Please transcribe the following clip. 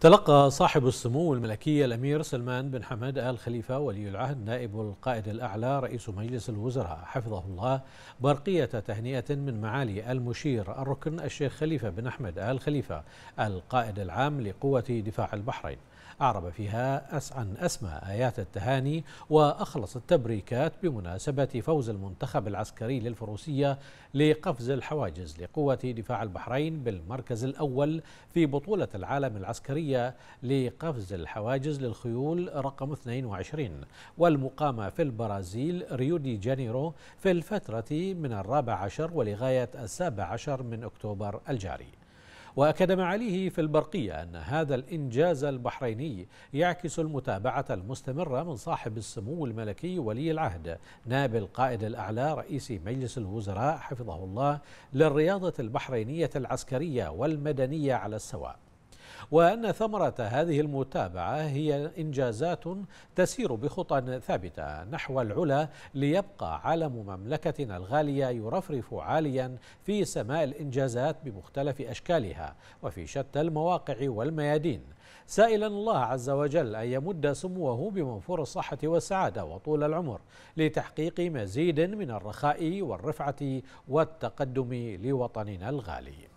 تلقى صاحب السمو الملكية الأمير سلمان بن حمد آل خليفة ولي العهد نائب القائد الأعلى رئيس مجلس الوزراء حفظه الله برقية تهنئة من معالي المشير الركن الشيخ خليفة بن أحمد آل خليفة القائد العام لقوة دفاع البحرين أعرب فيها عن أسمى آيات التهاني وأخلص التبريكات بمناسبة فوز المنتخب العسكري للفروسية لقفز الحواجز لقوة دفاع البحرين بالمركز الأول في بطولة العالم العسكرية لقفز الحواجز للخيول رقم 22 والمقامة في البرازيل ريو دي جانيرو في الفترة من الرابع عشر ولغاية السابع عشر من أكتوبر الجاري وأكد معاليه في البرقية أن هذا الإنجاز البحريني يعكس المتابعة المستمرة من صاحب السمو الملكي ولي العهد نائب القائد الأعلى رئيس مجلس الوزراء حفظه الله للرياضة البحرينية العسكرية والمدنية على السواء وأن ثمرة هذه المتابعة هي إنجازات تسير بخطى ثابتة نحو العلا ليبقى علم مملكتنا الغالية يرفرف عاليا في سماء الإنجازات بمختلف أشكالها وفي شتى المواقع والميادين سائلا الله عز وجل أن يمد سموه بمنفور الصحة والسعادة وطول العمر لتحقيق مزيد من الرخاء والرفعة والتقدم لوطننا الغالي